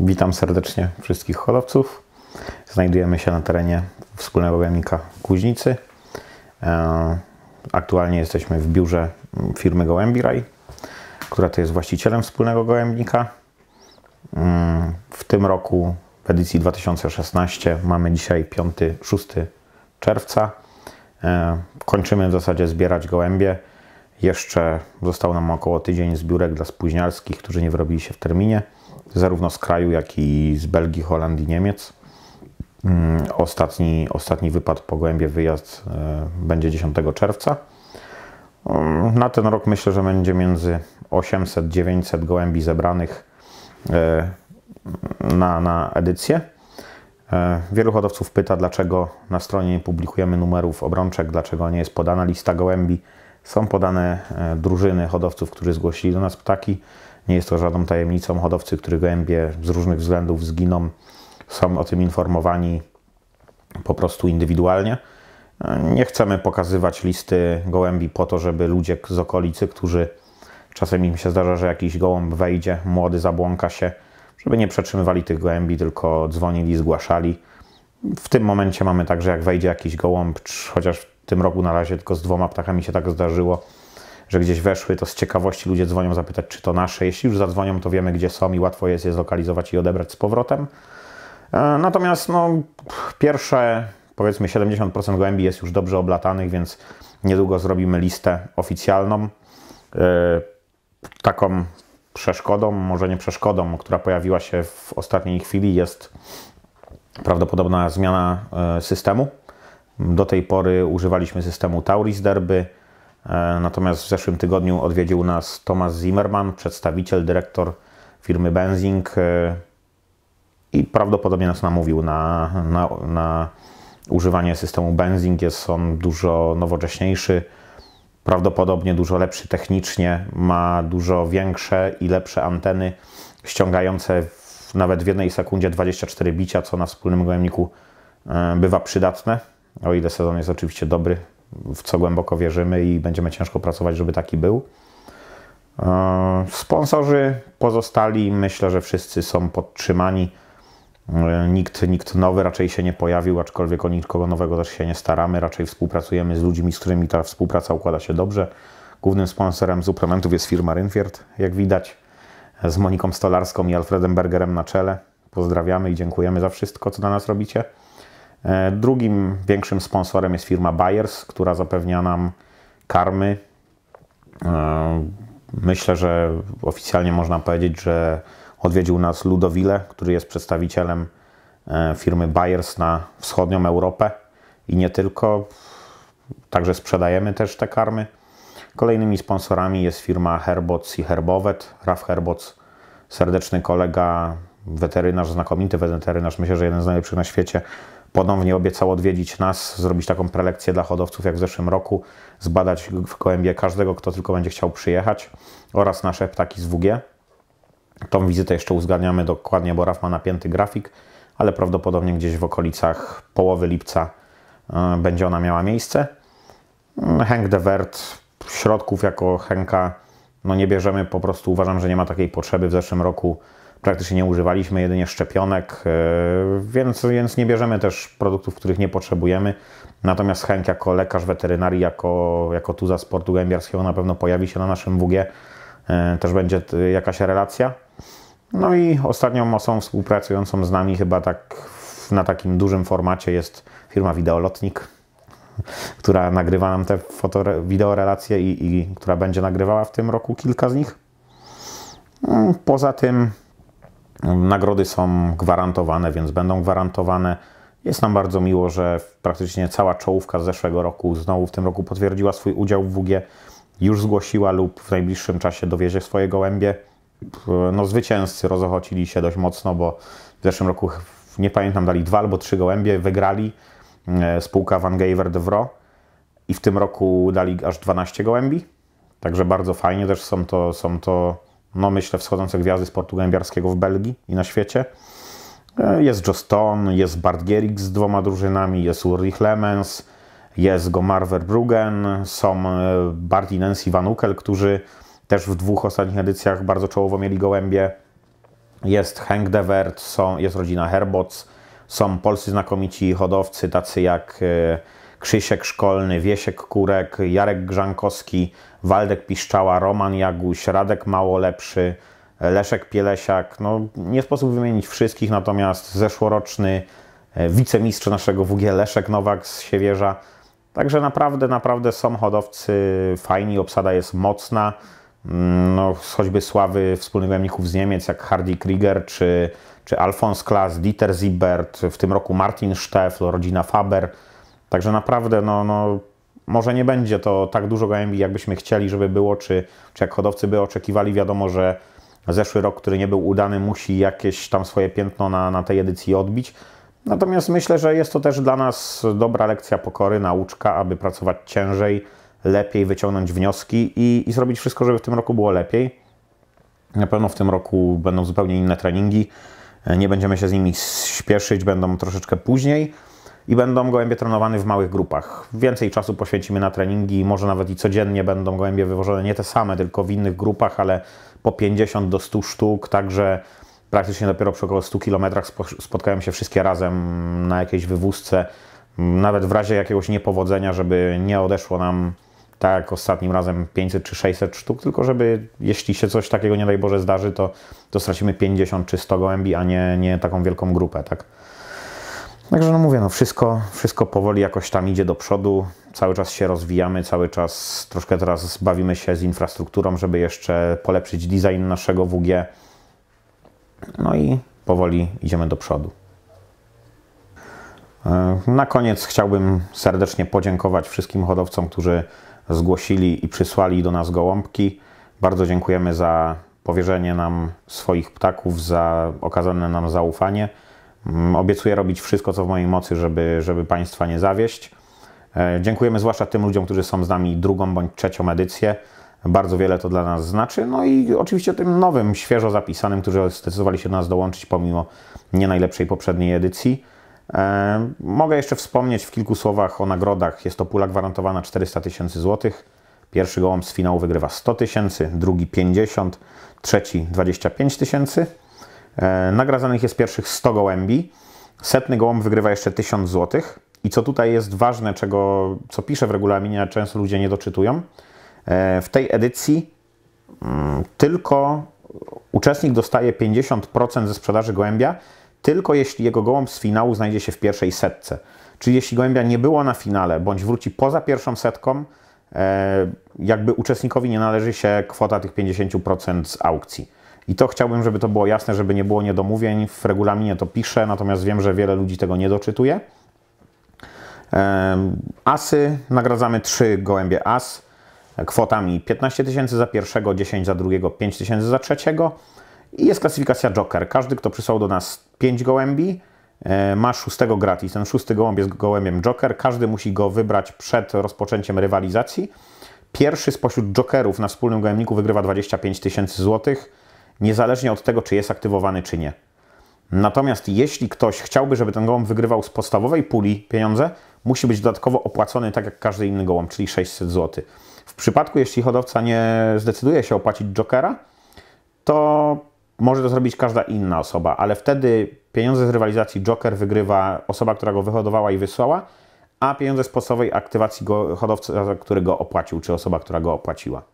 Witam serdecznie wszystkich hodowców. Znajdujemy się na terenie wspólnego Gołębnika Kuźnicy. E, aktualnie jesteśmy w biurze firmy Gołębiraj, która to jest właścicielem wspólnego gołębnika. Mm, w tym roku, w edycji 2016, mamy dzisiaj 5-6 czerwca. E, kończymy w zasadzie zbierać gołębie. Jeszcze został nam około tydzień zbiórek dla spóźniarskich, którzy nie wyrobili się w terminie, zarówno z kraju, jak i z Belgii, Holandii, Niemiec. Mm, ostatni, ostatni wypad po gołębie wyjazd e, będzie 10 czerwca. Mm, na ten rok myślę, że będzie między 800-900 gołębi zebranych e, na, na edycję. E, wielu hodowców pyta, dlaczego na stronie nie publikujemy numerów obrączek, dlaczego nie jest podana lista gołębi. Są podane e, drużyny hodowców, którzy zgłosili do nas ptaki. Nie jest to żadną tajemnicą. Hodowcy, których gołębie z różnych względów zginą, są o tym informowani po prostu indywidualnie. E, nie chcemy pokazywać listy gołębi po to, żeby ludzie z okolicy, którzy czasem im się zdarza, że jakiś gołąb wejdzie, młody zabłąka się, żeby nie przetrzymywali tych gołębi, tylko dzwonili, zgłaszali. W tym momencie mamy także, jak wejdzie jakiś gołąb, chociaż w tym roku na razie tylko z dwoma ptakami się tak zdarzyło, że gdzieś weszły, to z ciekawości ludzie dzwonią zapytać, czy to nasze. Jeśli już zadzwonią, to wiemy, gdzie są i łatwo jest je zlokalizować i odebrać z powrotem. E, natomiast no, pierwsze, powiedzmy 70% głębi jest już dobrze oblatanych, więc niedługo zrobimy listę oficjalną. E, taką przeszkodą, może nie przeszkodą, która pojawiła się w ostatniej chwili jest prawdopodobna zmiana e, systemu do tej pory używaliśmy systemu Tauris Derby, e, natomiast w zeszłym tygodniu odwiedził nas Thomas Zimmerman, przedstawiciel, dyrektor firmy Benzing e, i prawdopodobnie nas namówił na, na, na używanie systemu Benzing. Jest on dużo nowocześniejszy, prawdopodobnie dużo lepszy technicznie, ma dużo większe i lepsze anteny ściągające w, nawet w jednej sekundzie 24 bicia, co na wspólnym gojemniku e, bywa przydatne o ile sezon jest oczywiście dobry, w co głęboko wierzymy i będziemy ciężko pracować, żeby taki był. E, sponsorzy pozostali, myślę, że wszyscy są podtrzymani. E, nikt, nikt nowy raczej się nie pojawił, aczkolwiek o nikogo nowego też się nie staramy. Raczej współpracujemy z ludźmi, z którymi ta współpraca układa się dobrze. Głównym sponsorem suplementów jest firma Rynfiert, jak widać, z Moniką Stolarską i Alfredem Bergerem na czele. Pozdrawiamy i dziękujemy za wszystko, co dla nas robicie. E, drugim większym sponsorem jest firma Bayers, która zapewnia nam karmy. E, myślę, że oficjalnie można powiedzieć, że odwiedził nas Ludowile, który jest przedstawicielem e, firmy Bayers na wschodnią Europę i nie tylko. Także sprzedajemy też te karmy. Kolejnymi sponsorami jest firma Herbots i Herbowet. Raf Herbots, serdeczny kolega, weterynarz, znakomity weterynarz, myślę, że jeden z najlepszych na świecie, Ponownie obiecał odwiedzić nas, zrobić taką prelekcję dla hodowców jak w zeszłym roku, zbadać w gołębie każdego, kto tylko będzie chciał przyjechać oraz nasze ptaki z WG. Tą wizytę jeszcze uzgadniamy dokładnie, bo RAF ma napięty grafik, ale prawdopodobnie gdzieś w okolicach połowy lipca e, będzie ona miała miejsce. Mm, Henk de Wert, środków jako Henka no nie bierzemy, po prostu uważam, że nie ma takiej potrzeby. W zeszłym roku praktycznie nie używaliśmy, jedynie szczepionek, e, więc, więc nie bierzemy też produktów, których nie potrzebujemy. Natomiast chęć jako lekarz weterynarii, jako, jako tu za sportu gębiarskiego na pewno pojawi się na naszym WG. E, też będzie jakaś relacja. No i ostatnią osobą współpracującą z nami chyba tak na takim dużym formacie jest firma Wideolotnik, która nagrywa nam te foto, wideorelacje i, i która będzie nagrywała w tym roku kilka z nich. Mm, poza tym Nagrody są gwarantowane, więc będą gwarantowane. Jest nam bardzo miło, że praktycznie cała czołówka z zeszłego roku znowu w tym roku potwierdziła swój udział w WG, już zgłosiła lub w najbliższym czasie dowiezie swoje gołębie. No, zwycięzcy rozochocili się dość mocno, bo w zeszłym roku, nie pamiętam, dali dwa albo trzy gołębie, wygrali e, spółka Van Gaver de Vro i w tym roku dali aż 12 gołębi. Także bardzo fajnie też są to, są to no myślę, wschodzące gwiazdy sportu gębiarskiego w Belgii i na świecie. E, jest Joe Stone, jest Bart Gierich z dwoma drużynami, jest Ulrich Lemens, jest Gomar Verbruggen, są e, Bart i Nancy Van Ukel, którzy też w dwóch ostatnich edycjach bardzo czołowo mieli gołębie. Jest Henk de Wert, są, jest rodzina Herboc, są polscy znakomici hodowcy, tacy jak e, Krzysiek Szkolny, Wiesiek Kurek, Jarek Grzankowski, Waldek Piszczała, Roman Jaguś, Radek Mało Lepszy, Leszek Pielesiak. No, nie sposób wymienić wszystkich, natomiast zeszłoroczny e, wicemistrz naszego WG Leszek Nowak z Siewierza. Także naprawdę, naprawdę są hodowcy fajni, obsada jest mocna. Mm, no, choćby sławy wspólnych najemników z Niemiec, jak Hardy Krieger czy, czy Alfons Klas, Dieter Siebert, w tym roku Martin Steffl, rodzina Faber. Także naprawdę, no, no, może nie będzie to tak dużo gołębi, jakbyśmy chcieli, żeby było, czy, czy jak hodowcy by oczekiwali. Wiadomo, że zeszły rok, który nie był udany, musi jakieś tam swoje piętno na, na tej edycji odbić. Natomiast myślę, że jest to też dla nas dobra lekcja pokory, nauczka, aby pracować ciężej, lepiej wyciągnąć wnioski i, i zrobić wszystko, żeby w tym roku było lepiej. Na pewno w tym roku będą zupełnie inne treningi. Nie będziemy się z nimi śpieszyć, będą troszeczkę później i będą gołębie trenowane w małych grupach. Więcej czasu poświęcimy na treningi, może nawet i codziennie będą gołębie wywożone nie te same, tylko w innych grupach, ale po 50 do 100 sztuk, także praktycznie dopiero przy około 100 km spotkają się wszystkie razem na jakiejś wywózce, nawet w razie jakiegoś niepowodzenia, żeby nie odeszło nam tak jak ostatnim razem 500 czy 600 sztuk, tylko żeby jeśli się coś takiego nie daj Boże zdarzy, to, to stracimy 50 czy 100 gołębi, a nie, nie taką wielką grupę, tak? Także no mówię, no wszystko, wszystko powoli jakoś tam idzie do przodu, cały czas się rozwijamy, cały czas troszkę teraz bawimy się z infrastrukturą, żeby jeszcze polepszyć design naszego WG. No i powoli idziemy do przodu. E, na koniec chciałbym serdecznie podziękować wszystkim hodowcom, którzy zgłosili i przysłali do nas gołąbki. Bardzo dziękujemy za powierzenie nam swoich ptaków, za okazane nam zaufanie. Mm, obiecuję robić wszystko, co w mojej mocy, żeby, żeby Państwa nie zawieść. E, dziękujemy zwłaszcza tym ludziom, którzy są z nami drugą bądź trzecią edycję. Bardzo wiele to dla nas znaczy. No i oczywiście tym nowym, świeżo zapisanym, którzy zdecydowali się do nas dołączyć pomimo nie najlepszej poprzedniej edycji. E, mogę jeszcze wspomnieć w kilku słowach o nagrodach. Jest to pula gwarantowana 400 tysięcy złotych. Pierwszy gołąb z finału wygrywa 100 tysięcy, drugi 50, trzeci 25 tysięcy. E, Nagradzanych jest pierwszych 100 gołębi. Setny gołąb wygrywa jeszcze 1000 zł. I co tutaj jest ważne, czego, co piszę w regulaminie, a często ludzie nie doczytują, e, w tej edycji mm, tylko uczestnik dostaje 50% ze sprzedaży gołębia, tylko jeśli jego gołąb z finału znajdzie się w pierwszej setce. Czyli jeśli gołębia nie było na finale, bądź wróci poza pierwszą setką, e, jakby uczestnikowi nie należy się kwota tych 50% z aukcji. I to chciałbym, żeby to było jasne, żeby nie było niedomówień. W regulaminie to piszę, natomiast wiem, że wiele ludzi tego nie doczytuje. Asy nagradzamy trzy gołębie as kwotami 15 tysięcy za pierwszego, 10 za drugiego, 5 tysięcy za trzeciego. I jest klasyfikacja Joker. Każdy, kto przysłał do nas 5 gołębi, e, ma szóstego gratis. Ten szósty gołąb jest gołębiem Joker. Każdy musi go wybrać przed rozpoczęciem rywalizacji. Pierwszy spośród Jokerów na wspólnym gołębniku wygrywa 25 tysięcy złotych niezależnie od tego, czy jest aktywowany, czy nie. Natomiast jeśli ktoś chciałby, żeby ten gołąb wygrywał z podstawowej puli pieniądze, musi być dodatkowo opłacony tak jak każdy inny gołąb, czyli 600 zł. W przypadku, jeśli hodowca nie zdecyduje się opłacić jokera, to może to zrobić każda inna osoba, ale wtedy pieniądze z rywalizacji joker wygrywa osoba, która go wyhodowała i wysłała, a pieniądze z podstawowej aktywacji go, hodowca, który go opłacił, czy osoba, która go opłaciła.